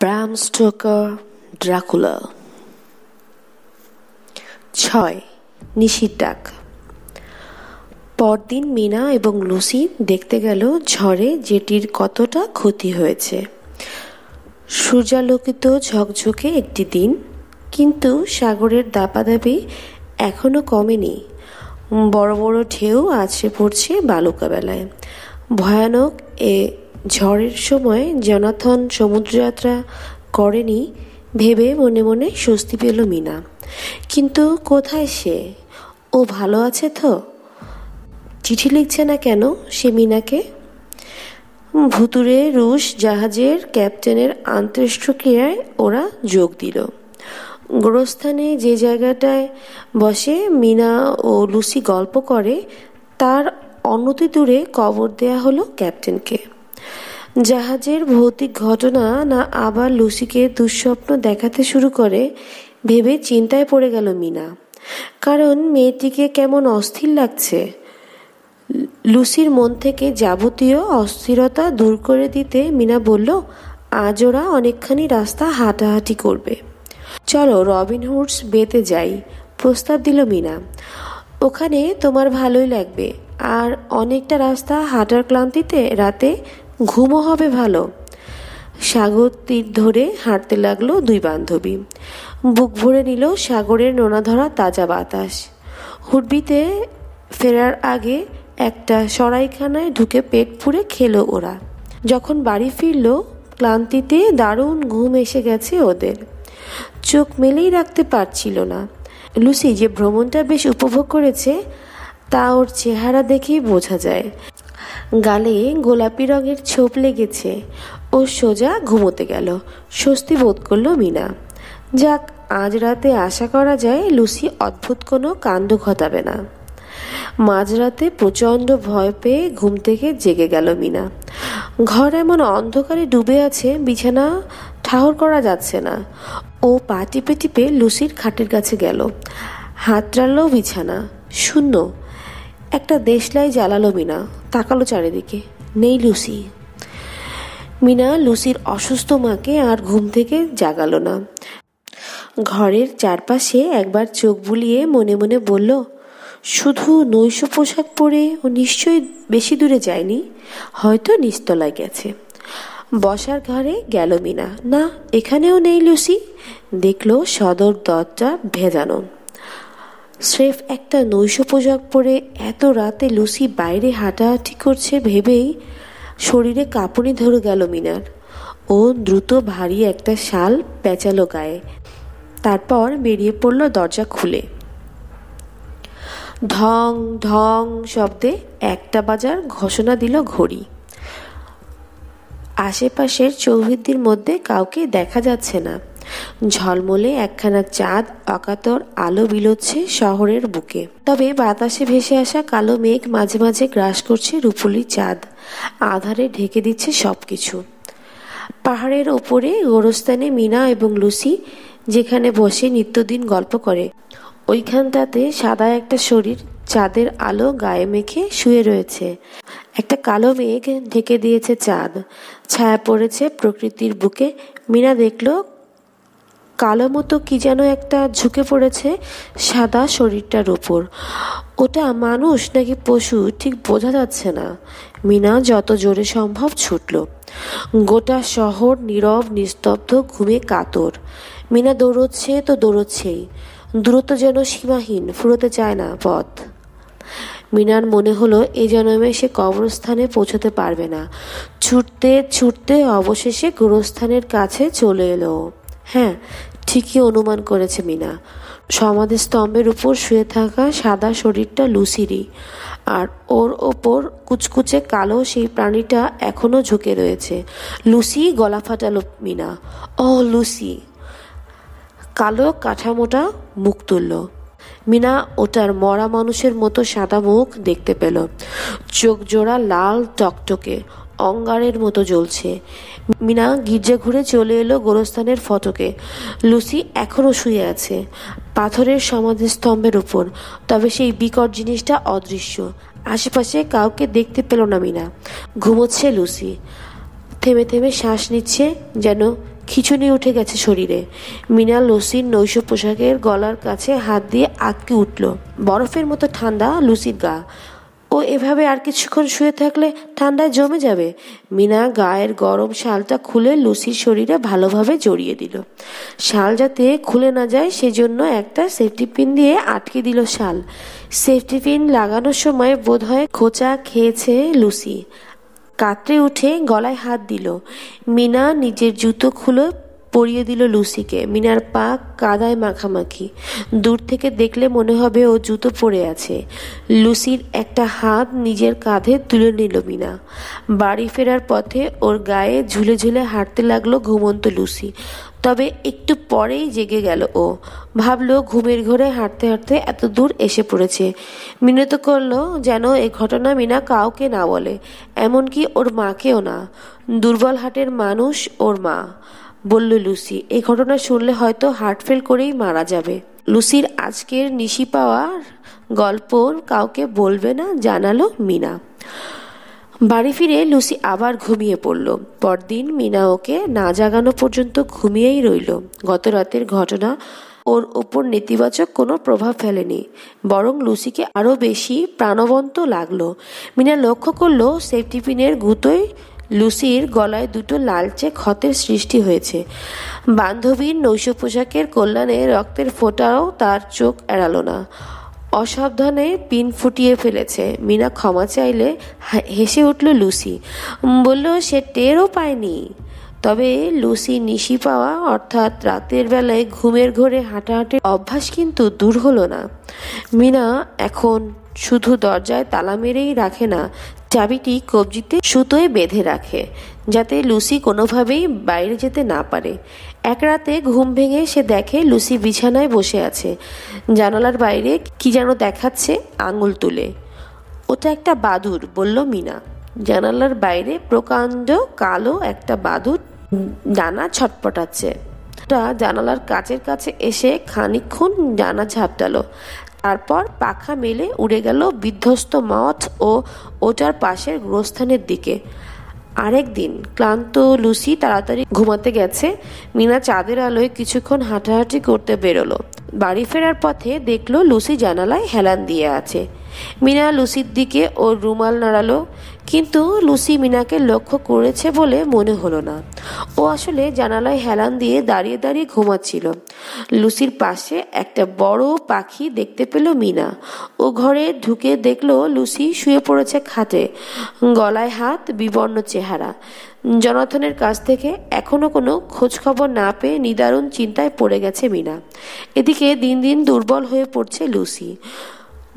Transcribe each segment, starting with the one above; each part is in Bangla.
ব্রাম স্টোকার ড্রাকুলা ছয় নিশির ডাক পরদিন মিনা এবং লুসি দেখতে গেল ঝড়ে যেটির কতটা ক্ষতি হয়েছে সূর্যালোকিত ঝকঝকে একটি দিন কিন্তু সাগরের দাপাদাপি এখনও কমেনি বড় বড় ঢেউ আছে পড়ছে বালুকাবেলায় ভয়ানক এ ঝড়ের সময় জনাথন সমুদ্রযাত্রা করেনি ভেবে মনে মনে স্বস্তি পেল মিনা কিন্তু কোথায় সে ও ভালো আছে তো চিঠি লিখছে না কেন সে মিনাকে ভুতুরে রুশ জাহাজের ক্যাপ্টেনের আন্তঃক্রিয়ায় ওরা যোগ দিল গোরস্থানে যে জায়গাটায় বসে মিনা ও লুসি গল্প করে তার অনতি দূরে কবর দেয়া হলো ক্যাপ্টেনকে জাহাজের ভৌতিক ঘটনা না আবার লুসিকে দুঃস্বপ্ন দেখাতে শুরু করে ভেবে চিন্তায় পড়ে গেল মিনা কারণ মেয়েটিকে কেমন অস্থির লাগছে লুসির মন থেকে যাবতীয় অস্থিরতা দূর করে দিতে মিনা বলল আজ ওরা অনেকখানি রাস্তা হাঁটাহাঁটি করবে চলো রবিনহুডস বেতে যাই প্রস্তাব দিল মিনা ওখানে তোমার ভালোই লাগবে আর অনেকটা রাস্তা হাঁটার ক্লান্তিতে রাতে ঘুমও হবে ভালো সাগর তীর ধরে হাঁটতে লাগলো দুই বান্ধবী বুক ভরে নিল সাগরের নোনা ধরা তাজা বাতাস হুডবিতে ফেরার আগে একটা সরাইখানায় ঢুকে পেট পুড়ে খেলো ওরা যখন বাড়ি ফিরল ক্লান্তিতে দারুণ ঘুম এসে গেছে ওদের চোখ মেলেই রাখতে পারছিল না লুসি যে ভ্রমণটা বেশ উপভোগ করেছে তা ওর চেহারা দেখেই বোঝা যায় গালে গোলাপি রঙের ছোপ লেগেছে ও সোজা ঘুমোতে গেল স্বস্তি বোধ করল মিনা যাক আজ রাতে আশা করা যায় লুসি অদ্ভুত কোনো কাণ্ড ঘটাবে না মাঝরাতে প্রচণ্ড ভয় পেয়ে ঘুম থেকে জেগে গেল মিনা ঘর এমন অন্ধকারে ডুবে আছে বিছানা ঠাহর করা যাচ্ছে না ও পা টিপে টিপে লুসির খাটের কাছে গেল হাতড়ালো বিছানা শূন্য একটা দেশলাই জ্বালালো মিনা তাকালো চারিদিকে নেই লুসি মিনা লুসির অসুস্থ মাকে আর ঘুম থেকে জাগালো না ঘরের চারপাশে একবার চোখ বুলিয়ে মনে মনে বলল শুধু নৈশ পোশাক পরে ও নিশ্চয়ই বেশি দূরে যায়নি হয়তো নিস্তলায় গেছে বসার ঘরে গেল মিনা না এখানেও নেই লুসি দেখলো সদর দরজা ভেজানো স্রেফ একটা নৈশ পোশাক পরে এত রাতে লুসি বাইরে হাঁটাহাঁটি করছে ভেবেই শরীরে কাঁপুনি ধরে গেল মিনার ও দ্রুত ভারী একটা শাল পেঁচালো গায়ে তারপর বেরিয়ে পড়ল দরজা খুলে ঢং ঢং শব্দে একটা বাজার ঘোষণা দিল ঘড়ি আশেপাশের চৌহদ্দির মধ্যে কাউকে দেখা যাচ্ছে না ঝলমলে একখানা চাঁদ অকাতর আলো বিলোচ্ছে শহরের বুকে তবে বাতাসে ভেসে আসা কালো মেঘ মাঝে মাঝে গ্রাস করছে রূপলি চাঁদ আধারে ঢেকে দিচ্ছে সব কিছু পাহাড়ের ওপরে গোরস্থানে মিনা এবং লুসি যেখানে বসে নিত্যদিন গল্প করে ওইখানটাতে সাদা একটা শরীর চাঁদের আলো গায়ে মেখে শুয়ে রয়েছে একটা কালো মেঘ ঢেকে দিয়েছে চাঁদ ছায়া পড়েছে প্রকৃতির বুকে মিনা দেখলো কালো মতো কি যেন একটা ঝুঁকে পড়েছে সাদা শরীরটার ওপর ওটা মানুষ নাকি পশু ঠিক বোঝা যাচ্ছে না মিনা যত জোরে সম্ভব ছুটল গোটা শহর নীরব নিস্তব্ধ ঘুমে কাতর মিনা দৌড়চ্ছে তো দৌড়চ্ছেই দূরত্ব যেন সীমাহীন ফুরোতে চায় না পথ মিনার মনে হলো এ জন্মে সে কবরস্থানে পৌঁছতে পারবে না ছুটতে ছুটতে অবশেষে গোরস্থানের কাছে চলে এলো হ্যাঁ ঠিকই অনুমান করেছে মিনা সমাধি স্তম্ভের উপর শুয়ে থাকা সাদা শরীরটা লুসিরই আর ওর ওপর কুচকুচে কালো সেই প্রাণীটা এখনও ঝুঁকে রয়েছে লুসি গলা ফাটালো মিনা ও লুসি কালো কাঠামোটা মুখ তুলল মিনা ওটার মরা মানুষের মতো সাদা মুখ দেখতে পেল চোখ জোড়া লাল টকটকে অঙ্গারের মতো জ্বলছে মিনা গির্জা ঘুরে চলে এলো গোরস্থানের ফটকে লুসি এখনও শুয়ে আছে পাথরের সমাধিস্তম্ভের উপর তবে সেই বিকট জিনিসটা অদৃশ্য আশেপাশে কাউকে দেখতে পেল না মিনা ঘুমোচ্ছে লুসি থেমে থেমে শ্বাস নিচ্ছে যেন খিচুনি উঠে গেছে শরীরে মিনা লুসির নৈশ পোশাকের গলার কাছে হাত দিয়ে আটকে উঠল বরফের মতো ঠান্ডা লুসির গা ও এভাবে আর কিছুক্ষণ শুয়ে থাকলে ঠান্ডায় জমে যাবে মিনা গায়ের গরম শালটা খুলে লুসির শরীরে ভালোভাবে জড়িয়ে দিল শাল যাতে খুলে না যায় সেজন্য একটা সেফটি পিন দিয়ে আটকে দিল শাল সেফটি পিন লাগানোর সময় বোধহয় খোঁচা খেয়েছে লুসি কাতরে উঠে গলায় হাত দিল মিনা নিজের জুতো খুলে পরিয়ে দিল লুসিকে মিনার পা কাদায় মাখামাখি দূর থেকে দেখলে মনে হবে ও জুতো পরে আছে লুসির একটা হাত নিজের কাঁধে তুলে নিল মিনা বাড়ি ফেরার পথে ওর গায়ে ঝুলে ঝুলে হাঁটতে লাগলো ঘুমন্ত লুসি তবে একটু পরেই জেগে গেল ও ভাবলো ঘুমের ঘরে হাঁটতে হাঁটতে এত দূর এসে পড়েছে মিনত করলো যেন এ ঘটনা মিনা কাউকে না বলে এমনকি ওর মাকেও না দুর্বল হাটের মানুষ ওর মা বলল লুসি এই ঘটনা শুনলে হয়তো হার্ট ফেল করেই মারা যাবে লুসির আজকের নিশি পাওয়ার গল্প কাউকে বলবে না জানালো মিনা বাড়ি ফিরে লুসি আবার ঘুমিয়ে পড়ল পরদিন মিনা ওকে না জাগানো পর্যন্ত ঘুমিয়েই রইল গত রাতের ঘটনা ওর ওপর নেতিবাচক কোনো প্রভাব ফেলেনি বরং লুসিকে আরও বেশি প্রাণবন্ত লাগলো মিনা লক্ষ্য করলো পিনের গুতোয় লুসির গলায় দুটো লালচে ক্ষতের সৃষ্টি হয়েছে বান্ধবীর নৈশ পোশাকের কল্যাণে রক্তের ফোঁটাও তার চোখ এড়ালো না অসাবধানে পিন ফুটিয়ে ফেলেছে মিনা ক্ষমা চাইলে হেসে উঠল লুসি বলল সে টেরও পায়নি তবে লুসি নিশি পাওয়া অর্থাৎ রাতের বেলায় ঘুমের ঘরে হাঁটাহাঁটির অভ্যাস কিন্তু দূর হলো না মিনা এখন শুধু দরজায় তালা মেরেই রাখে না চাবিটি কবজিতে সুতোয় বেঁধে রাখে যাতে লুসি কোনোভাবেই বাইরে যেতে না পারে এক রাতে ঘুম ভেঙে সে দেখে লুসি বিছানায় বসে আছে জানালার বাইরে কি যেন দেখাচ্ছে আঙুল তুলে ওটা একটা বাদুর বলল মিনা জানালার বাইরে প্রকাণ্ড কালো একটা বাদুর ডানা ছটপটাচ্ছে জানালার কাছের কাছে এসে খানিক্ষণ ডানা ঝাপটালো তারপর পাখা মেলে উড়ে গেল বিধ্বস্ত মথ ও ওটার পাশের গ্রস্থানের দিকে আরেক দিন ক্লান্ত লুসি তাড়াতাড়ি ঘুমাতে গেছে মিনা চাঁদের আলোয় কিছুক্ষণ হাঁটাহাঁটি করতে বেরোলো বাড়ি ফেরার পথে দেখলো লুসি জানালায় হেলান দিয়ে আছে মিনা লুসির দিকে ওর রুমাল নাড়ালো কিন্তু লুসি মিনাকে লক্ষ্য করেছে বলে মনে হলো না ও আসলে জানালায় হেলান দিয়ে দাঁড়িয়ে দাঁড়িয়ে ঘুমাচ্ছিল লুসির পাশে একটা বড় পাখি দেখতে পেল মিনা ও ঘরে ঢুকে দেখলো লুসি শুয়ে পড়েছে খাটে গলায় হাত বিবর্ণ চেহারা জনাথনের কাছ থেকে এখনও কোনো খোঁজখবর না পেয়ে নিদারুণ চিন্তায় পড়ে গেছে মিনা এদিকে দিন দিন দুর্বল হয়ে পড়ছে লুসি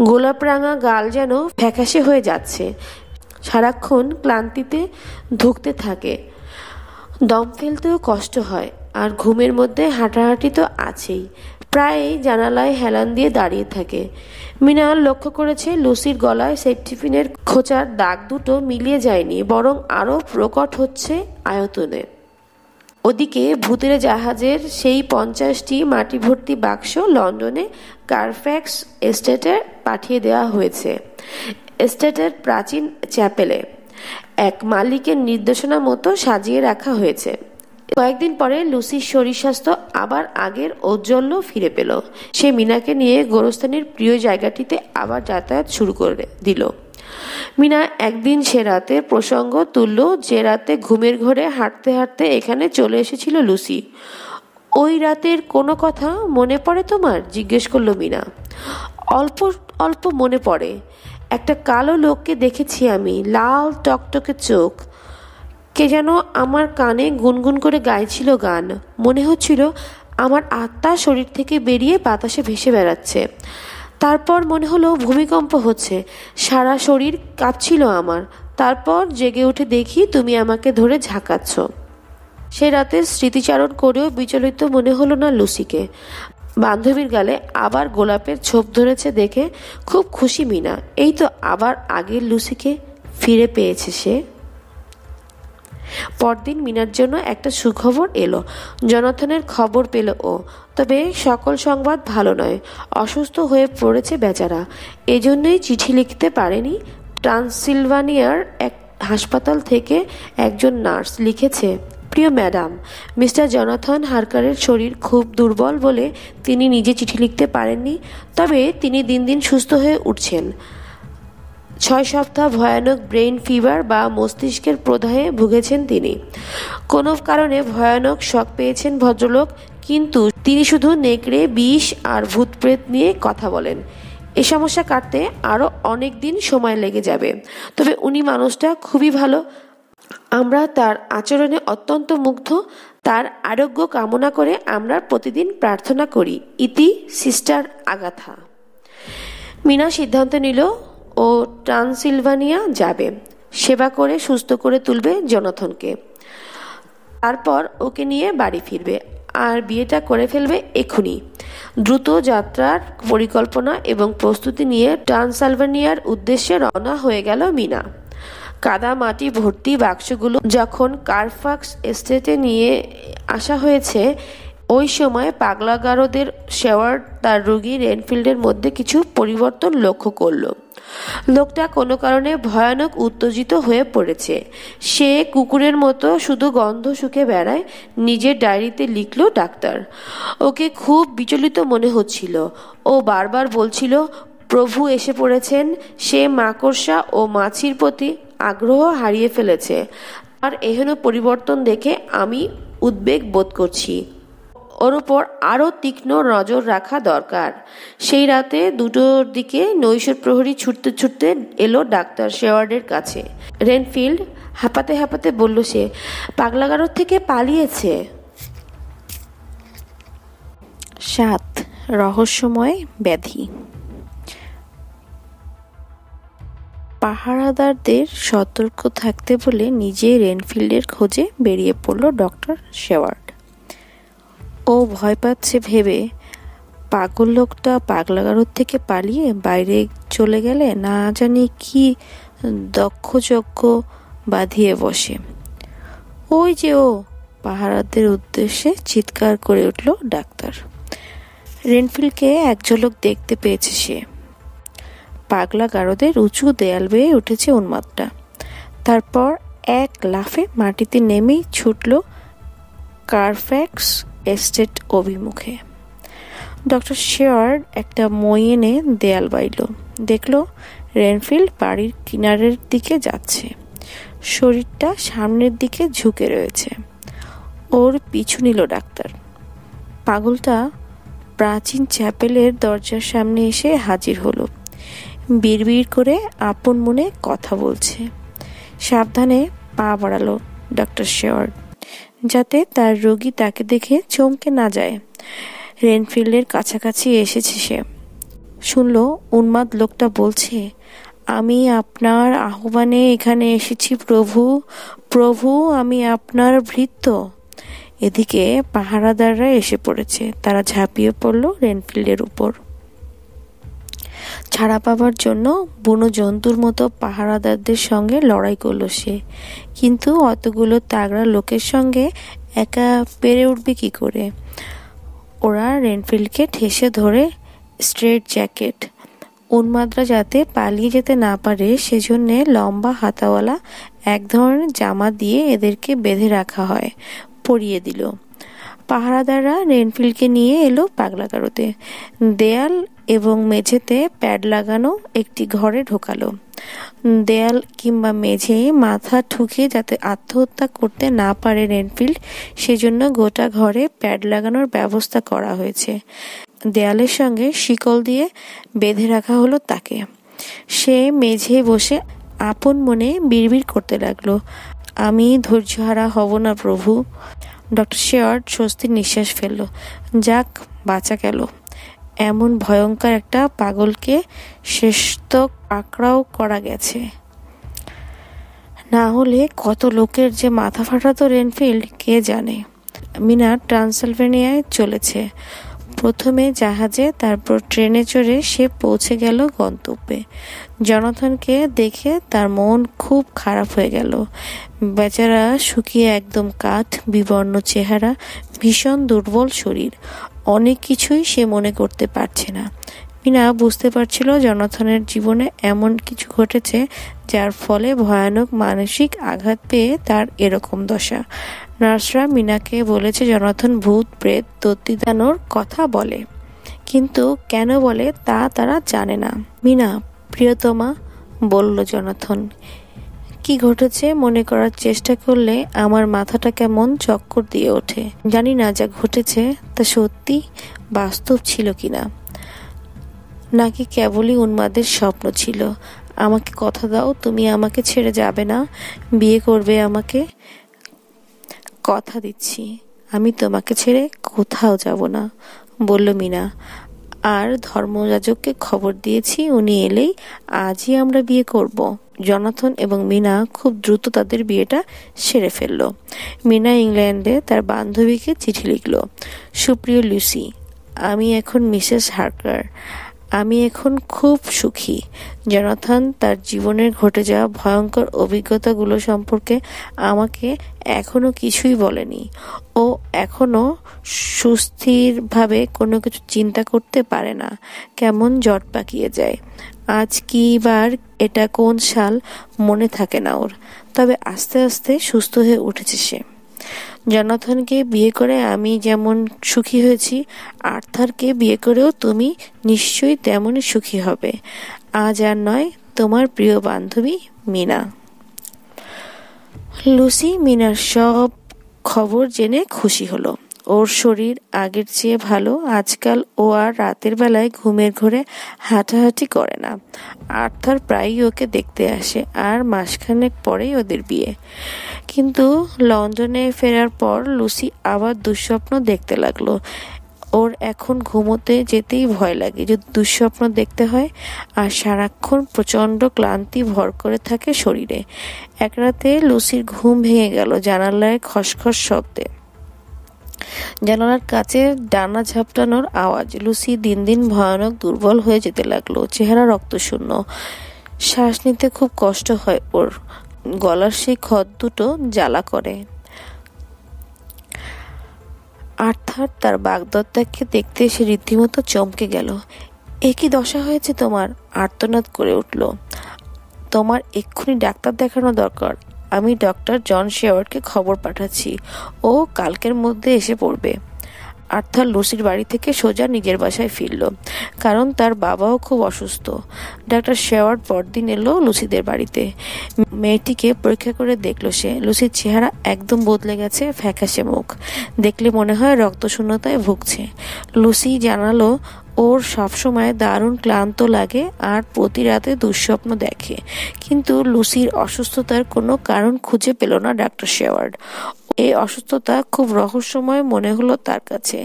গোলাপরাঙা গাল যেন ফ্যাকাশে হয়ে যাচ্ছে সারাক্ষণ ক্লান্তিতে ধুকতে থাকে দম ফেলতেও কষ্ট হয় আর ঘুমের মধ্যে হাঁটাহাঁটি তো আছেই প্রায় জানালায় হেলান দিয়ে দাঁড়িয়ে থাকে মিনাল লক্ষ্য করেছে লুসির গলায় সেফটিফিনের খোঁচার দাগ দুটো মিলিয়ে যায়নি বরং আরও প্রকট হচ্ছে আয়তনে ওদিকে ভূতের জাহাজের সেই পঞ্চাশটি মাটি ভর্তি বাক্স লন্ডনে কারফ্যাক্স এস্টেটে পাঠিয়ে দেওয়া হয়েছে এস্টেটের প্রাচীন চ্যাপেলে এক মালিকের নির্দেশনা মতো সাজিয়ে রাখা হয়েছে কয়েকদিন পরে লুসির শরীর স্বাস্থ্য আবার আগের ঔজ্জ্বল্য ফিরে পেল সে মিনাকে নিয়ে গোরস্থানের প্রিয় জায়গাটিতে আবার যাতায়াত শুরু করে দিল মিনা একদিন সে রাতে প্রসঙ্গ তুলল যে রাতে ঘুমের ঘরে হাঁটতে হাঁটতে এখানে চলে এসেছিল লুসি ওই রাতের কোনো কথা মনে পড়ে তোমার জিজ্ঞেস করলো মিনা অল্প অল্প মনে পড়ে একটা কালো লোককে দেখেছি আমি লাল টকটকে চোখ কে যেন আমার কানে গুনগুন করে গাইছিল গান মনে হচ্ছিল আমার আত্মা শরীর থেকে বেরিয়ে বাতাসে ভেসে বেড়াচ্ছে তারপর মনে হলো ভূমিকম্প হচ্ছে সারা শরীর কাঁপছিল আমার তারপর জেগে উঠে দেখি তুমি আমাকে ধরে ঝাঁকাচ্ছ সে রাতে স্মৃতিচারণ করেও বিচলিত মনে হলো না লুসিকে বান্ধবীর গালে আবার গোলাপের ছোপ ধরেছে দেখে খুব খুশি মিনা এই তো আবার আগের লুসিকে ফিরে পেয়েছে সে পরদিন মিনার জন্য একটা সুখবর এলো জনাথনের খবর পেল ও তবে সকল সংবাদ ভালো নয় অসুস্থ হয়ে পড়েছে বেচারা এজন্যই চিঠি লিখতে পারেনি ট্রান্সিলভানিয়ার এক হাসপাতাল থেকে একজন নার্স লিখেছে প্রিয় ম্যাডাম মিস্টার জনাথন হারকারের শরীর খুব দুর্বল বলে তিনি নিজে চিঠি লিখতে পারেননি তবে তিনি দিন দিন সুস্থ হয়ে উঠছেন ছয় সপ্তাহ ভয়ানক ব্রেন ফিভার বা মস্তিষ্কের প্রদাহে ভুগেছেন তিনি কোনো কারণে ভয়ানক শখ পেয়েছেন ভদ্রলোক কিন্তু তিনি শুধু নেকড়ে বিষ আর ভূতপ্রেত নিয়ে কথা বলেন এ সমস্যা কাটতে আরও অনেক দিন সময় লেগে যাবে তবে উনি মানুষটা খুবই ভালো আমরা তার আচরণে অত্যন্ত মুগ্ধ তার আরোগ্য কামনা করে আমরা প্রতিদিন প্রার্থনা করি ইতি সিস্টার আগাথা মিনা সিদ্ধান্ত নিল ও ট্রান্সিলভানিয়া যাবে সেবা করে সুস্থ করে তুলবে জনথনকে তারপর ওকে নিয়ে বাড়ি ফিরবে আর বিয়েটা করে ফেলবে এখুনি দ্রুত যাত্রার পরিকল্পনা এবং প্রস্তুতি নিয়ে ট্রান্সালভানিয়ার উদ্দেশ্যে রওনা হয়ে গেল মিনা কাদা মাটি ভর্তি বাক্সগুলো যখন কারফাক্স এস্টেটে নিয়ে আসা হয়েছে ওই সময় পাগলাগারদের শেওয়ার্ড তার রুগী রেনফিল্ডের মধ্যে কিছু পরিবর্তন লক্ষ্য করলো লোকটা কোনো কারণে ভয়ানক উত্তেজিত হয়ে পড়েছে সে কুকুরের মতো শুধু গন্ধ শুকে বেড়ায় নিজের ডায়েরিতে লিখল ডাক্তার ওকে খুব বিচলিত মনে হচ্ছিল ও বারবার বলছিল প্রভু এসে পড়েছেন সে মাকড়সা ও মাছির প্রতি আগ্রহ হারিয়ে ফেলেছে আর এহেন পরিবর্তন দেখে আমি উদ্বেগ বোধ করছি ওর উপর আরও তীক্ষ্ণ নজর রাখা দরকার সেই রাতে দুটোর দিকে নৈশর প্রহরী ছুটতে ছুটতে এলো ডাক্তার শেওয়ার্ডের কাছে রেনফিল্ড হাঁপাতে হাঁপাতে বলল সে পাগলাগারোর থেকে পালিয়েছে সাত রহস্যময় ব্যাধি পাহারাদারদের সতর্ক থাকতে বলে নিজে রেনফিল্ডের খোঁজে বেরিয়ে পড়ল ডক্টর শেওয়ার্ড ও ভয় পাচ্ছে ভেবে পাগল লোকটা পাগলাগারদ থেকে পালিয়ে বাইরে চলে গেলে না জানি কি দক্ষযজ্ঞ বাঁধিয়ে বসে ওই যে ও পাহারাদের উদ্দেশ্যে চিৎকার করে উঠল ডাক্তার রেনফিলকে এক ঝলক দেখতে পেয়েছে সে পাগলা গারদের উঁচু দেয়াল বেয়ে উঠেছে উন্মাদটা তারপর এক লাফে মাটিতে নেমেই ছুটল কারফ্যাক্স এস্টেট অভিমুখে ডক্টর শেয়ার্ড একটা মই এনে দেয়াল বাইল দেখল রেনফিল্ড বাড়ির কিনারের দিকে যাচ্ছে শরীরটা সামনের দিকে ঝুঁকে রয়েছে ওর পিছু নিল ডাক্তার পাগলটা প্রাচীন চ্যাপেলের দরজার সামনে এসে হাজির হলো বিড়বিড় করে আপন মনে কথা বলছে সাবধানে পা বাড়ালো ডক্টর শেয়ার্ড যাতে তার রোগী তাকে দেখে চমকে না যায় রেনফিল্ডের কাছাকাছি এসেছে সে শুনল উন্মাদ লোকটা বলছে আমি আপনার আহ্বানে এখানে এসেছি প্রভু প্রভু আমি আপনার ভৃত্য এদিকে পাহারাদাররা এসে পড়েছে তারা ঝাঁপিয়ে পড়ল রেনফিল্ডের উপর ছাড়া পাবার জন্য বুনো জন্তুর মতো পাহারাদারদের সঙ্গে লড়াই করল সে কিন্তু অতগুলো তাগড়া লোকের সঙ্গে একা পেরে উঠবে কি করে ওরা রেনফিল্ডকে ঠেসে ধরে স্ট্রেট জ্যাকেট উন্মাদরা যাতে পালিয়ে যেতে না পারে সেজন্যে লম্বা হাতাওয়ালা এক ধরনের জামা দিয়ে এদেরকে বেঁধে রাখা হয় পরিয়ে দিল পাহারাদাররা রেনফিল্ডকে নিয়ে এলো পাগলাগারোতে দেয়াল এবং মেঝেতে প্যাড লাগানো একটি ঘরে ঢোকালো দেয়াল কিংবা মেঝে মাথা ঠুকে যাতে আত্মহত্যা করতে না পারে রেনফিল্ড সেজন্য গোটা ঘরে প্যাড লাগানোর ব্যবস্থা করা হয়েছে দেয়ালের সঙ্গে শিকল দিয়ে বেঁধে রাখা হলো তাকে সে মেঝে বসে আপন মনে বিড়বিড় করতে লাগলো আমি ধৈর্যহারা হব না প্রভু ডক্টর শেয়ার্ড স্বস্তির নিঃশ্বাস ফেলল যাক বাঁচা গেল এমন ভয়ঙ্কর একটা পাগলকে শেষ তো আঁকড়াও করা গেছে না হলে কত লোকের যে মাথা ফাটাতো রেনফিল্ড কে জানে মিনা ট্রান্সালভেনিয়ায় চলেছে প্রথমে জাহাজে তারপর ট্রেনে চড়ে সে পৌঁছে গেল গন্তব্যে জনথনকে দেখে তার মন খুব খারাপ হয়ে গেল বেচারা শুকিয়ে একদম কাঠ বিবর্ণ চেহারা ভীষণ দুর্বল শরীর অনেক কিছুই সে মনে করতে পারছে না মিনা বুঝতে পারছিল জনথনের জীবনে এমন কিছু ঘটেছে যার ফলে ভয়ানক মানসিক আঘাত পেয়ে তার এরকম দশা নার্সরা মিনাকে বলেছে জনাথন ভূত প্রেত দত্তিদানোর কথা বলে কিন্তু কেন বলে তা তারা জানে না মিনা প্রিয়তমা বলল জনাথন কি ঘটেছে মনে করার চেষ্টা করলে আমার মাথাটা কেমন চক্কর দিয়ে ওঠে জানি না যা ঘটেছে তা সত্যি বাস্তব ছিল কি না নাকি কেবলই উন্মাদের স্বপ্ন ছিল আমাকে কথা দাও তুমি আমাকে ছেড়ে যাবে না বিয়ে করবে আমাকে কথা দিচ্ছি আমি তোমাকে ছেড়ে কোথাও যাব না বলল মিনা আর ধর্মযাজককে খবর দিয়েছি উনি এলেই আজই আমরা বিয়ে করব। জনাথন এবং মিনা খুব দ্রুত তাদের বিয়েটা সেরে ফেলল মিনা ইংল্যান্ডে তার বান্ধবীকে চিঠি লিখল সুপ্রিয় লুসি আমি এখন মিসেস হার্কার আমি এখন খুব সুখী জনাথন তার জীবনের ঘটে যাওয়া ভয়ঙ্কর অভিজ্ঞতাগুলো সম্পর্কে আমাকে এখনও কিছুই বলেনি ও এখনও সুস্থিরভাবে কোনো কিছু চিন্তা করতে পারে না কেমন জট পাকিয়ে যায় আজ কি বার এটা কোন সাল মনে থাকে না ওর তবে আস্তে আস্তে সুস্থ হয়ে উঠেছে সে জনাথনকে বিয়ে করে আমি যেমন সুখী হয়েছি আর্থারকে বিয়ে করেও তুমি নিশ্চয়ই তেমনই সুখী হবে আজ আর নয় তোমার প্রিয় বান্ধবী মিনা লুসি মিনার সব খবর জেনে খুশি হলো ওর শরীর আগের চেয়ে ভালো আজকাল ও আর রাতের বেলায় ঘুমের ঘরে হাঁটাহাঁটি করে না আর্থার প্রায়ই ওকে দেখতে আসে আর মাসখানেক পরেই ওদের বিয়ে কিন্তু লন্ডনে ফেরার পর লুসি আবার দুঃস্বপ্ন দেখতে লাগলো ওর এখন ঘুমোতে যেতেই ভয় লাগে যদি দুঃস্বপ্ন দেখতে হয় আর সারাক্ষণ প্রচণ্ড ক্লান্তি ভর করে থাকে শরীরে এক রাতে লুসির ঘুম ভেঙে গেল জানালায় খসখস শব্দে জানালার কাছে ডানা ঝাপটানোর আওয়াজ লুসি দিন দিন ভয়ানক দুর্বল হয়ে যেতে লাগলো চেহারা রক্তশূন্য শ্বাস নিতে খুব কষ্ট হয় ওর গলার সেই খত দুটো জ্বালা করে আর্থার তার বাগদত্তাকে দেখতে এসে রীতিমতো চমকে গেল এ কি দশা হয়েছে তোমার আর্তনাদ করে উঠল তোমার এক্ষুনি ডাক্তার দেখানো দরকার আমি ডক্টর জন শেওয়ার্ডকে খবর পাঠাচ্ছি ও কালকের মধ্যে এসে পড়বে আর্থার লুসির বাড়ি থেকে সোজা নিজের বাসায় ফিরল কারণ তার বাবাও খুব অসুস্থ ডাক্তার শেওয়ার্ড পরদিন এলো লুসিদের বাড়িতে মেয়েটিকে পরীক্ষা করে দেখলো সে লুসির চেহারা একদম বদলে গেছে ফ্যাকাশে মুখ দেখলে মনে হয় রক্তশূন্যতায় ভুগছে লুসি জানালো ওর সবসময় দারুণ ক্লান্ত লাগে আর প্রতি রাতে দুঃস্বপ্ন দেখে কিন্তু লুসির অসুস্থতার কোনো কারণ খুঁজে পেল না ডাক্তার শেওয়ার্ড এই অসুস্থতা খুব রহস্যময় মনে হলো তার কাছে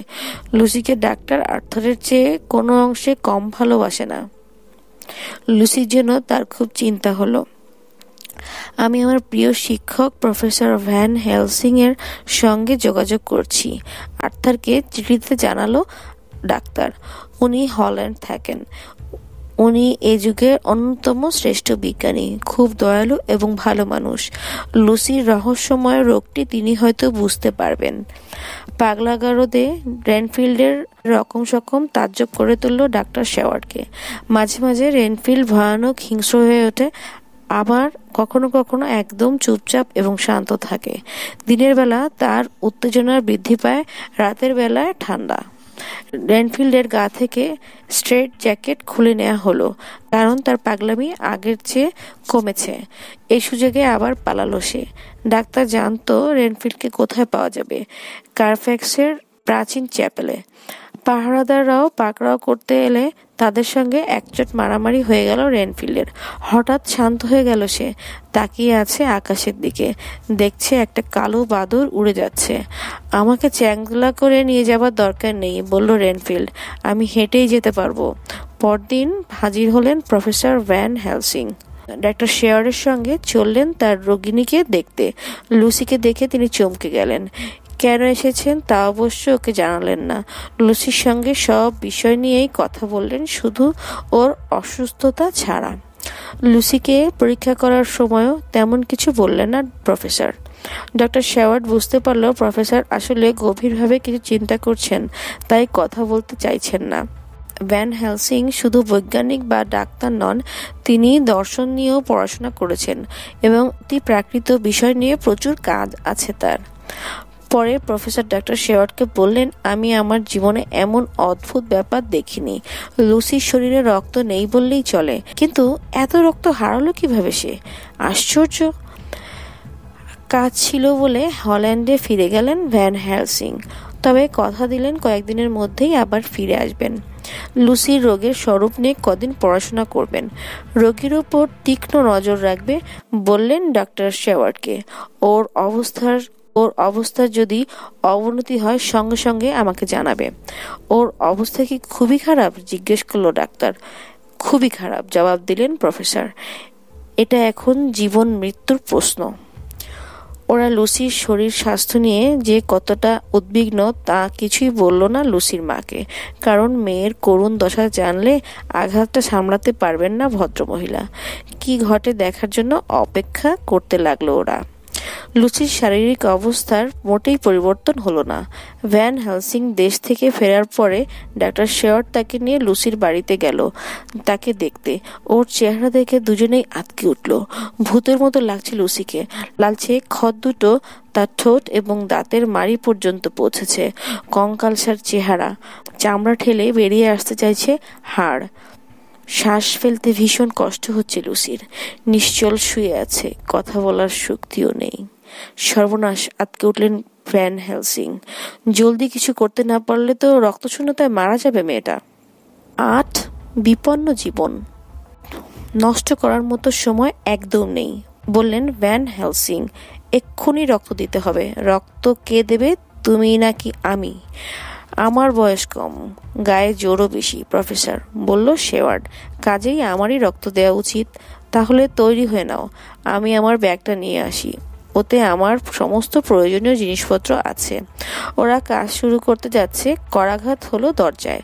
লুসিকে ডাক্তার আর্থারের চেয়ে কোনো অংশে কম ভালোবাসে না লুসির জন্য তার খুব চিন্তা হলো আমি আমার প্রিয় শিক্ষক প্রফেসর ভ্যান হেলসিং এর সঙ্গে যোগাযোগ করছি আর্থারকে চিঠিতে জানালো ডাক্তার উনি হল্যান্ড থাকেন উনি এ যুগের অন্যতম শ্রেষ্ঠ বিজ্ঞানী খুব দয়ালু এবং ভালো মানুষ লুসির রহস্যময় রোগটি তিনি হয়তো বুঝতে পারবেন পাগলাগারদে রেনফিল্ডের রকম সকম তাজ্জব করে তুলল ডাক্তার শেওয়ার্ডকে মাঝে মাঝে রেনফিল্ড ভয়ানক হিংস্র হয়ে ওঠে আবার কখনো কখনো একদম চুপচাপ এবং শান্ত থাকে দিনের বেলা তার উত্তেজনা বৃদ্ধি পায় রাতের বেলায় ঠান্ডা ড্যানফিল্ডের গা থেকে স্ট্রেট জ্যাকেট খুলে নেওয়া হলো কারণ তার পাগলামি আগের চেয়ে কমেছে এই সুযোগে আবার পালালো সে ডাক্তার জানতো রেনফিল্ডকে কোথায় পাওয়া যাবে কারফ্যাক্সের প্রাচীন চ্যাপেলে পাহারাদাররাও পাকড়াও করতে এলে তাদের সঙ্গে একচোট মারামারি হয়ে গেল রেনফিল্ডের হঠাৎ শান্ত হয়ে গেল সে তাকিয়ে আছে আকাশের দিকে দেখছে একটা কালো বাদুর উড়ে যাচ্ছে আমাকে চ্যাংলা করে নিয়ে যাবার দরকার নেই বলল রেনফিল্ড আমি হেঁটেই যেতে পারবো পরদিন হাজির হলেন প্রফেসর ভ্যান হেলসিং ডাক্তার শেয়ারের সঙ্গে চললেন তার রোগিনীকে দেখতে লুসিকে দেখে তিনি চমকে গেলেন কেন এসেছেন তা অবশ্য ওকে জানালেন না লুসির সঙ্গে সব বিষয় নিয়েই কথা বললেন শুধু ওর অসুস্থতা ছাড়া লুসিকে পরীক্ষা করার সময়ও তেমন কিছু বললেন না প্রফেসর ডক্টর শেওয়ার্ড বুঝতে পারলেও প্রফেসর আসলে গভীরভাবে কিছু চিন্তা করছেন তাই কথা বলতে চাইছেন না ভ্যান হেলসিং শুধু বৈজ্ঞানিক বা ডাক্তার নন তিনি দর্শন নিয়েও পড়াশোনা করেছেন এবং অতি প্রাকৃত বিষয় নিয়ে প্রচুর কাজ আছে তার পরে প্রফেসর ডক্টর শেওয়ার্ডকে বললেন আমি আমার জীবনে এমন অদ্ভুত ব্যাপার দেখিনি লুসির শরীরে রক্ত নেই বললেই চলে কিন্তু এত রক্ত হারালো কিভাবে সে আশ্চর্য কাজ ছিল বলে হল্যান্ডে ফিরে গেলেন ভ্যান হ্যালসিং তবে কথা দিলেন কয়েকদিনের মধ্যেই আবার ফিরে আসবেন লুসির রোগের স্বরূপ নিয়ে কদিন পড়াশোনা করবেন রোগীর ওপর তীক্ষ্ণ নজর রাখবে বললেন ডক্টর শেওয়ার্ডকে ওর অবস্থার ওর অবস্থার যদি অবনতি হয় সঙ্গে সঙ্গে আমাকে জানাবে ওর অবস্থা কি খুবই খারাপ জিজ্ঞেস করলো ডাক্তার খুবই খারাপ জবাব দিলেন প্রফেসর এটা এখন জীবন মৃত্যুর প্রশ্ন ওরা লুসির শরীর স্বাস্থ্য নিয়ে যে কতটা উদ্বিগ্ন তা কিছুই বলল না লুসির মাকে কারণ মেয়ের করুণ দশা জানলে আঘাতটা সামলাতে পারবেন না ভদ্রমহিলা কি ঘটে দেখার জন্য অপেক্ষা করতে লাগলো ওরা লুচির শারীরিক অবস্থার মোটেই পরিবর্তন হলো না ভ্যান হ্যালসিং দেশ থেকে ফেরার পরে ডাক্তার শেয়ার তাকে নিয়ে লুচির বাড়িতে গেল তাকে দেখতে ওর চেহারা দেখে দুজনেই আতকে উঠল ভূতের মতো লাগছে লুসিকে লালচে খত দুটো তার ঠোঁট এবং দাঁতের মাড়ি পর্যন্ত পৌঁছেছে কঙ্কালসার চেহারা চামড়া ঠেলে বেরিয়ে আসতে চাইছে হাড় শ্বাস ফেলতে ভীষণ কষ্ট হচ্ছে লুসির নিশ্চল শুয়ে আছে কথা বলার শক্তিও নেই সর্বনাশ আটকে উঠলেন ভ্যান হেলসিং জলদি কিছু করতে না পারলে তো রক্তশূন্যতায় মারা যাবে মেয়েটা আট বিপন্ন জীবন নষ্ট করার মতো সময় একদম নেই বললেন ভ্যান হেলসিং এক্ষুনি রক্ত দিতে হবে রক্ত কে দেবে তুমি নাকি আমি আমার বয়স কম গায়ে জোরও বেশি প্রফেসর বলল শেওয়ার্ড কাজেই আমারই রক্ত দেওয়া উচিত তাহলে তৈরি হয়ে নাও আমি আমার ব্যাগটা নিয়ে আসি ওতে আমার সমস্ত প্রয়োজনীয় জিনিসপত্র আছে ওরা কাজ শুরু করতে যাচ্ছে করাঘাত হলো দরজায়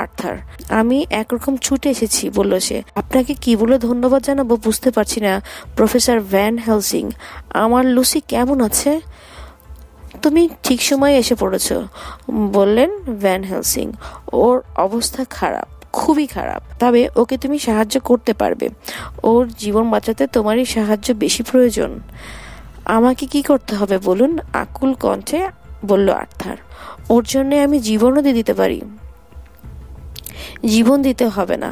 আর্থার আমি একরকম ছুটে এসেছি বলল সে আপনাকে কি বলে ধন্যবাদ জানাবো বুঝতে পারছি না প্রফেসর ভ্যান হেলসিং আমার লুসি কেমন আছে তুমি ঠিক সময় এসে পড়েছ বললেন ভ্যান হেলসিং ওর অবস্থা খারাপ খুবই খারাপ তবে ওকে তুমি সাহায্য করতে পারবে ওর জীবন বাঁচাতে তোমারই সাহায্য বেশি প্রয়োজন আমাকে কি করতে হবে বলুন আকুল কণ্ঠে বলল আর্থার ওর জন্য আমি জীবনও দিয়ে দিতে পারি জীবন দিতে হবে না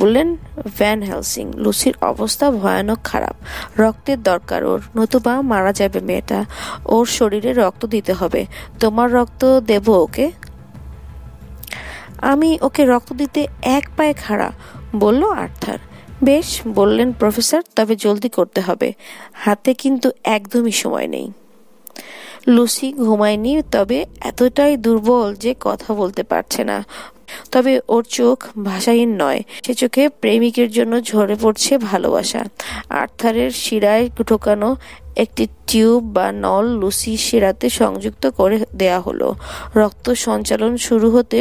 বললেন ভ্যান হেলসিং লুসির অবস্থা ভয়ানক খারাপ রক্তের দরকার ওর নতুবা মারা যাবে মেয়েটা ওর শরীরে রক্ত দিতে হবে তোমার রক্ত দেব ওকে আমি ওকে রক্ত দিতে এক পায়ে খাড়া বলল আর্থার বেশ বললেন প্রফেসর তবে জলদি করতে হবে হাতে কিন্তু একদমই সময় নেই লুসি ঘুমায়নি তবে এতটাই দুর্বল যে কথা বলতে পারছে না তবে ওর চোখ ভাষাহীন নয় সে চোখে প্রেমিকের জন্য ঝরে পড়ছে ভালোবাসা আর্থারের শিরায় ঢোকানো একটি টিউব বা নল লুসি শিরাতে সংযুক্ত করে দেয়া হলো রক্ত সঞ্চালন শুরু হতে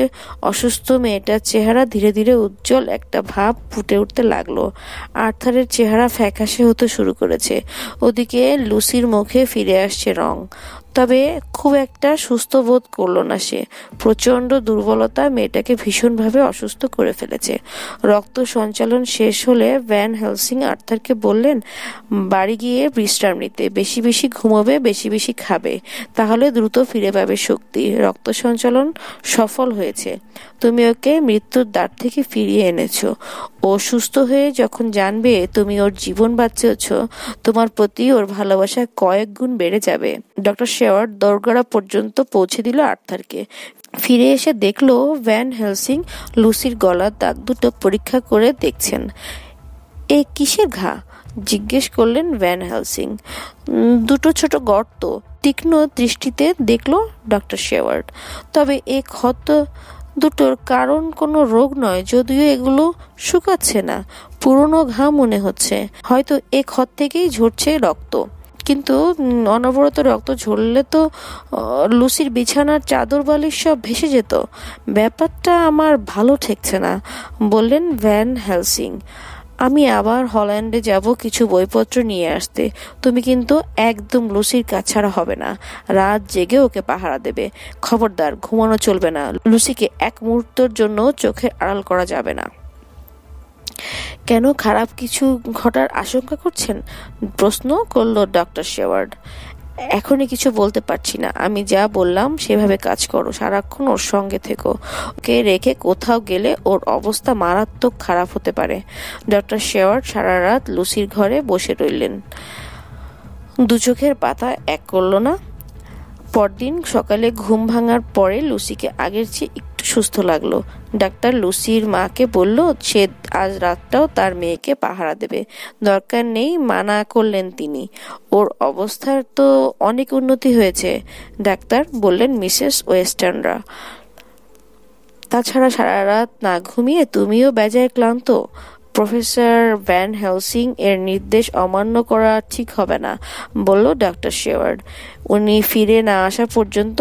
অসুস্থ মেয়েটার চেহারা ধীরে ধীরে উজ্জ্বল একটা ভাব ফুটে উঠতে লাগলো আর্থারের চেহারা ফ্যাকাশে হতে শুরু করেছে ওদিকে লুসির মুখে ফিরে আসছে রং তবে খুব একটা সুস্থ বোধ করল না সে প্রচণ্ড দুর্বলতা মেয়েটাকে ভীষণভাবে অসুস্থ করে ফেলেছে রক্ত সঞ্চালন শেষ হলে ভ্যান হেলসিং আর্থারকে বললেন বাড়ি গিয়ে বিশ্রাম নিতে বেশি বেশি ঘুমোবে বেশি বেশি খাবে তাহলে দ্রুত ফিরে পাবে শক্তি রক্ত সঞ্চালন সফল হয়েছে তুমি ওকে মৃত্যুর দ্বার থেকে ফিরিয়ে এনেছো ও সুস্থ হয়ে যখন জানবে তুমি ওর জীবন বাঁচিয়েছ তোমার প্রতি ওর ভালোবাসা কয়েক গুণ বেড়ে যাবে ডক্টর শেওয়ার্ড দরগাড়া পর্যন্ত পৌঁছে দিল আর্থারকে ফিরে এসে দেখল ভ্যান হেলসিং লুসির গলার দাগ দুটো পরীক্ষা করে দেখছেন এ কিসের ঘা জিজ্ঞেস করলেন ভ্যান হেলসিং দুটো ছোট গর্ত তীক্ষ্ণ দৃষ্টিতে দেখল ডক্টর শেওয়ার্ড তবে এ ক্ষত দুটোর কারণ কোনো রোগ নয় যদিও এগুলো শুকাচ্ছে না পুরনো ঘা মনে হচ্ছে হয়তো এ ক্ষত থেকেই ঝরছে রক্ত কিন্তু অনবরত রক্ত ঝরলে তো লুসির বিছানার চাদর বালিশ সব ভেসে যেত ব্যাপারটা আমার ভালো ঠেকছে না বললেন ভ্যান হেলসিং আমি আবার হল্যান্ডে যাব কিছু বইপত্র নিয়ে আসতে তুমি কিন্তু একদম লুসির কাছাড়া হবে না রাত জেগে ওকে পাহারা দেবে খবরদার ঘুমানো চলবে না লুসিকে এক মুহূর্তের জন্য চোখের আড়াল করা যাবে না কেন খারাপ কিছু ঘটার আশঙ্কা করছেন প্রশ্ন করল ডক্টর শেওয়ার্ড এখনই কিছু বলতে পারছি না আমি যা বললাম সেভাবে কাজ করো সারাক্ষণ ওর সঙ্গে থেকো ওকে রেখে কোথাও গেলে ওর অবস্থা মারাত্মক খারাপ হতে পারে ডক্টর শেওয়ার্ড সারা রাত লুসির ঘরে বসে রইলেন দু চোখের পাতা এক করল না পরদিন সকালে ঘুম ভাঙার পরে লুসিকে আগের চেয়ে একটু সুস্থ লাগলো ডাক্তার লুসির মাকে বলল সে আজ রাতটাও তার মেয়েকে পাহারা দেবে দরকার নেই মানা করলেন তিনি ওর অবস্থার তো অনেক উন্নতি হয়েছে ডাক্তার বললেন মিসেস ওয়েস্টার্নরা তাছাড়া সারা রাত না ঘুমিয়ে তুমিও বেজায় ক্লান্ত প্রফেসর ভ্যান হেলসিং এর নির্দেশ অমান্য করা ঠিক হবে না বলল ডক্টর শেওয়ার্ড উনি ফিরে না আসা পর্যন্ত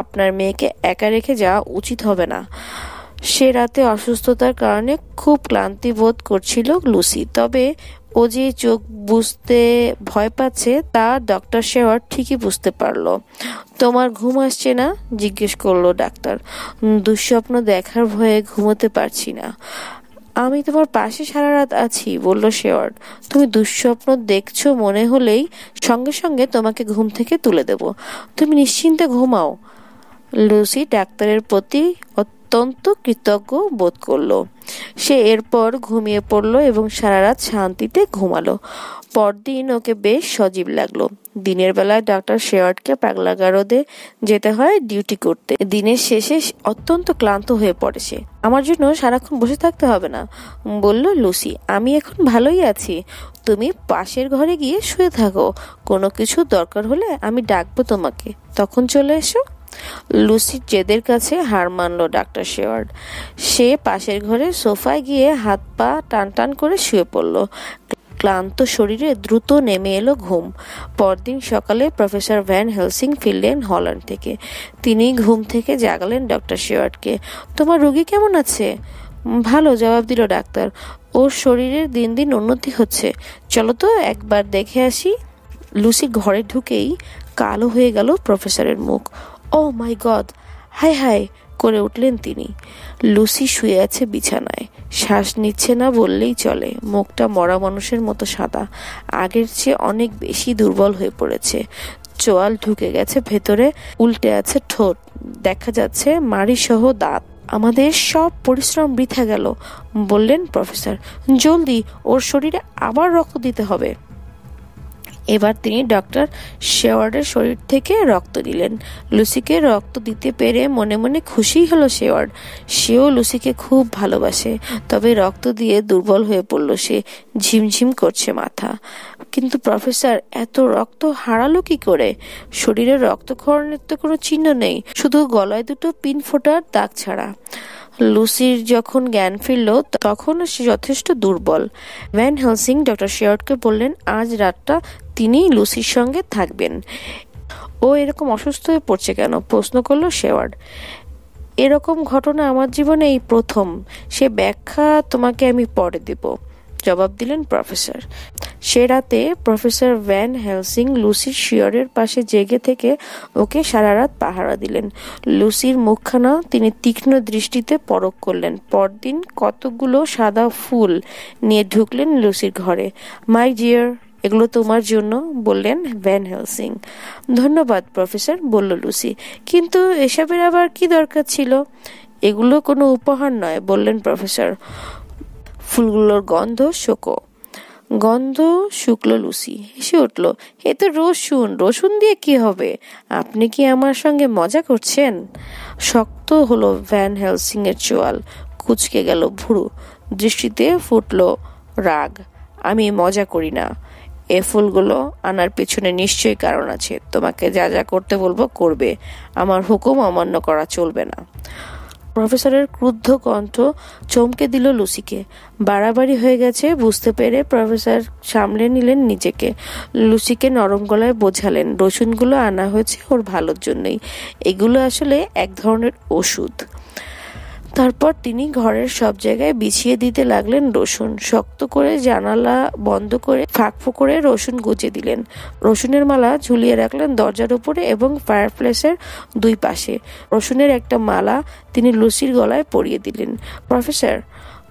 আপনার মেয়েকে একা রেখে যাওয়া উচিত হবে না সে রাতে অসুস্থতার কারণে খুব ক্লান্তি বোধ করছিল লুসি তবে ও যে চোখ বুঝতে ভয় পাচ্ছে তা ডক্টর শেওয়ার ঠিকই বুঝতে পারল তোমার ঘুম আসছে না জিজ্ঞেস করলো ডাক্তার দুঃস্বপ্ন দেখার ভয়ে ঘুমোতে পারছি না আমি তোমার পাশে সারা রাত আছি বলল শেওয়ার্ড তুমি দুঃস্বপ্ন দেখছো মনে হলেই সঙ্গে সঙ্গে তোমাকে ঘুম থেকে তুলে দেব তুমি নিশ্চিন্তে ঘুমাও লুসি ডাক্তারের প্রতি অত্যন্ত কৃতজ্ঞ বোধ করলো সে এরপর ঘুমিয়ে পড়ল এবং সারা রাত শান্তিতে ঘুমালো পরদিন ওকে বেশ সজীব লাগলো দিনের বেলায় ডাক্তার শেয়ার্ডকে পাগলাগারদে যেতে হয় ডিউটি করতে দিনের শেষে অত্যন্ত ক্লান্ত হয়ে পড়ে সে আমার জন্য সারাক্ষণ বসে থাকতে হবে না বলল লুসি আমি এখন ভালোই আছি তুমি পাশের ঘরে গিয়ে শুয়ে থাকো কোনো কিছু দরকার হলে আমি ডাকবো তোমাকে তখন চলে এসো লুসির জেদের কাছে হার মানল ডাক্তার শেওয়ার্ড সে পাশের ঘরে সোফায় গিয়ে হাত পা টান টান করে শুয়ে পড়ল ক্লান্ত শরীরে দ্রুত নেমে এলো ঘুম পরদিন সকালে প্রফেসর ভ্যান হেলসিং ফিরলেন হল্যান্ড থেকে তিনি ঘুম থেকে জাগালেন ডক্টর শেওয়ার্ডকে তোমার রুগী কেমন আছে ভালো জবাব দিল ডাক্তার ওর শরীরের দিন দিন উন্নতি হচ্ছে চলো তো একবার দেখে আসি লুসি ঘরে ঢুকেই কালো হয়ে গেল প্রফেসরের মুখ ও মাই গড হাই হাই করে উঠলেন তিনি লুসি শুয়ে আছে বিছানায় শ্বাস নিচ্ছে না বললেই চলে মুখটা মরা মানুষের মতো সাদা আগের চেয়ে অনেক বেশি দুর্বল হয়ে পড়েছে চোয়াল ঢুকে গেছে ভেতরে উল্টে আছে ঠোঁট দেখা যাচ্ছে মাড়িসহ দাঁত আমাদের সব পরিশ্রম বৃথা গেল বললেন প্রফেসর জলদি ওর শরীরে আবার রক্ত দিতে হবে এবার তিনি ডক্টর শেওয়ার্ডের শরীর থেকে রক্ত দিলেন লুসিকে রক্ত দিতে পেরে মনে মনে খুশি হলো শেওয়ার্ড সেও লুসিকে খুব ভালোবাসে তবে রক্ত দিয়ে দুর্বল হয়ে পড়ল সে ঝিমঝিম করছে মাথা কিন্তু প্রফেসর এত রক্ত হারালো কি করে শরীরে রক্তক্ষরণের তো কোনো চিহ্ন নেই শুধু গলায় দুটো পিন ফোটার দাগ ছাড়া লুসির যখন জ্ঞান ফিরল তখন সে যথেষ্ট দুর্বল ভ্যান হেলসিং ডক্টর শেয়ার্টকে বললেন আজ রাতটা তিনি লুসির সঙ্গে থাকবেন ও এরকম অসুস্থ হয়ে পড়ছে কেন প্রশ্ন করলো শেওয়ার্ড এরকম ঘটনা আমার জীবনে এই প্রথম সে ব্যাখ্যা তোমাকে আমি পরে দেব জবাব দিলেন প্রফেসর সে রাতে প্রফেসর ভ্যান হেলসিং লুসির শিয়রের পাশে জেগে থেকে ওকে সারা রাত পাহারা দিলেন লুসির মুখখানা তিনি তীক্ষ্ণ দৃষ্টিতে পরখ করলেন পরদিন কতগুলো সাদা ফুল নিয়ে ঢুকলেন লুসির ঘরে মাই ডিয়ার এগুলো তোমার জন্য বললেন ভ্যান হেলসিং ধন্যবাদ প্রফেসর বলল লুসি কিন্তু এসবের আবার কি দরকার ছিল এগুলো কোনো উপহার নয় বললেন প্রফেসর ফুলগুলোর গন্ধ শোকো গন্ধ শুকলো লুসি হেসে উঠল এ তো রসুন রসুন দিয়ে কি হবে আপনি কি আমার সঙ্গে মজা করছেন শক্ত হলো ভ্যান হেলসিং এর চোয়াল কুচকে গেল ভুরু দৃষ্টিতে ফুটল রাগ আমি মজা করি না এ ফুলগুলো আনার পিছনে নিশ্চয়ই কারণ আছে তোমাকে যা যা করতে বলবো করবে আমার হুকুম অমান্য করা চলবে না প্রফেসরের ক্রুদ্ধ কণ্ঠ চমকে দিল লুসিকে বাড়াবাড়ি হয়ে গেছে বুঝতে পেরে প্রফেসর সামলে নিলেন নিজেকে লুসিকে নরম গলায় বোঝালেন রসুনগুলো আনা হয়েছে ওর ভালোর জন্যই এগুলো আসলে এক ধরনের ওষুধ তারপর তিনি ঘরের সব জায়গায় বিছিয়ে দিতে লাগলেন রসুন শক্ত করে জানালা বন্ধ করে ফাঁক করে রসুন গুজে দিলেন রসুনের মালা ঝুলিয়ে রাখলেন দরজার উপরে এবং ফায়ারপ্লেসের দুই পাশে রসুনের একটা মালা তিনি লুসির গলায় পরিয়ে দিলেন প্রফেসর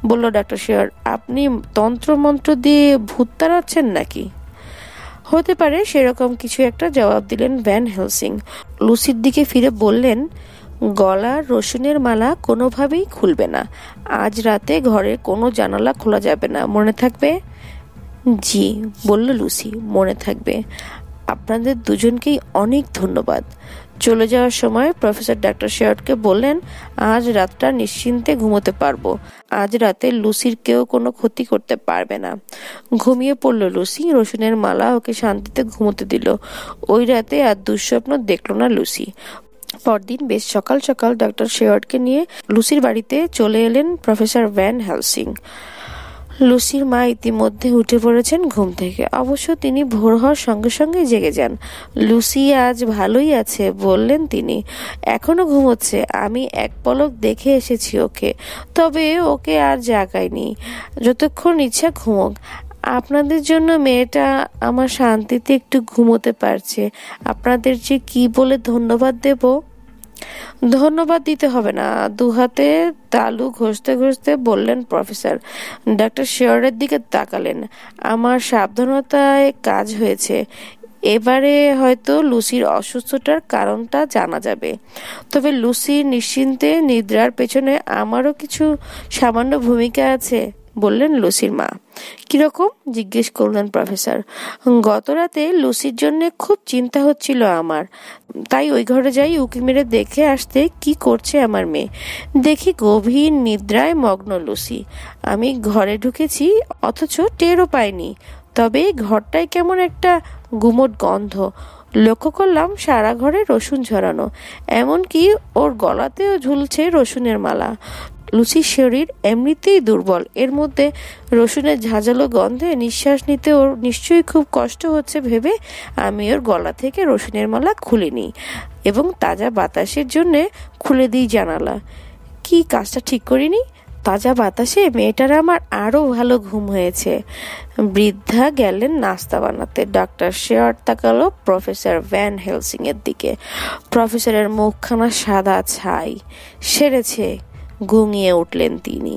বলল ডাক্তার শেয়ার আপনি তন্ত্রমন্ত্র দিয়ে ভূত তাড়াচ্ছেন নাকি হতে পারে সেরকম কিছু একটা জবাব দিলেন ভ্যান হেলসিং লুসির দিকে ফিরে বললেন গলা রসুনের মালা কোনোভাবেই খুলবে না আজ রাতে ঘরে কোনো জানালা খোলা যাবে না মনে থাকবে জি বলল লুসি মনে থাকবে আপনাদের দুজনকেই অনেক ধন্যবাদ চলে যাওয়ার সময় প্রফেসর ডাক্তার শেয়ারটকে বললেন আজ রাতটা নিশ্চিন্তে ঘুমোতে পারবো আজ রাতে লুসির কেউ কোনো ক্ষতি করতে পারবে না ঘুমিয়ে পড়ল লুসি রসুনের মালা ওকে শান্তিতে ঘুমোতে দিল ওই রাতে আর দুঃস্বপ্ন দেখল না লুসি পরদিন বেশ সকাল সকাল ডক্টর শেয়ার্ডকে নিয়ে লুসির বাড়িতে চলে এলেন প্রফেসর ভ্যান হ্যালসিং লুসির মা ইতিমধ্যে উঠে পড়েছেন ঘুম থেকে অবশ্য তিনি ভোর হওয়ার সঙ্গে সঙ্গে জেগে যান লুসি আজ ভালোই আছে বললেন তিনি এখনো ঘুমোচ্ছে আমি এক পলক দেখে এসেছি ওকে তবে ওকে আর জাগাইনি যতক্ষণ ইচ্ছা ঘুমোক আপনাদের জন্য মেয়েটা আমার শান্তিতে একটু ঘুমোতে পারছে আপনাদের যে কি বলে ধন্যবাদ দেব ধন্যবাদ দিতে হবে না দুহাতে তালু ঘষতে ঘষতে বললেন প্রফেসর ডাক্তার শিয়রের দিকে তাকালেন আমার সাবধানতায় কাজ হয়েছে এবারে হয়তো লুসির অসুস্থতার কারণটা জানা যাবে তবে লুসির নিশ্চিন্তে নিদ্রার পেছনে আমারও কিছু সামান্য ভূমিকা আছে বললেন লুসির মা কিরকম জিজ্ঞেস করলেন প্রফেসর গত রাতে লুসির জন্য খুব চিন্তা হচ্ছিল আমার তাই ওই ঘরে যাই উকি মেরে দেখে আসতে কি করছে আমার মেয়ে দেখি গভীর নিদ্রায় মগ্ন লুসি আমি ঘরে ঢুকেছি অথচ টেরও পাইনি তবে ঘরটায় কেমন একটা গুমট গন্ধ লক্ষ্য করলাম সারা ঘরে রসুন ঝরানো এমনকি ওর গলাতেও ঝুলছে রসুনের মালা লুচির শরীর এমনিতেই দুর্বল এর মধ্যে রসুনের ঝাঁঝালো গন্ধে নিঃশ্বাস নিতে ওর নিশ্চয়ই খুব কষ্ট হচ্ছে ভেবে আমি ওর গলা থেকে রসুনের মালা খুলে নিই এবং তাজা বাতাসের জন্যে খুলে দিই জানালা কি কাজটা ঠিক করিনি তাজা বাতাসে মেয়েটার আমার আরও ভালো ঘুম হয়েছে বৃদ্ধা গেলেন নাস্তা বানাতে ডক্টর শেয়ার তাকালো প্রফেসর ভ্যান হেলসিংয়ের দিকে প্রফেসরের মুখখানা সাদা ছাই সেরেছে ঘুঙিয়ে উঠলেন তিনি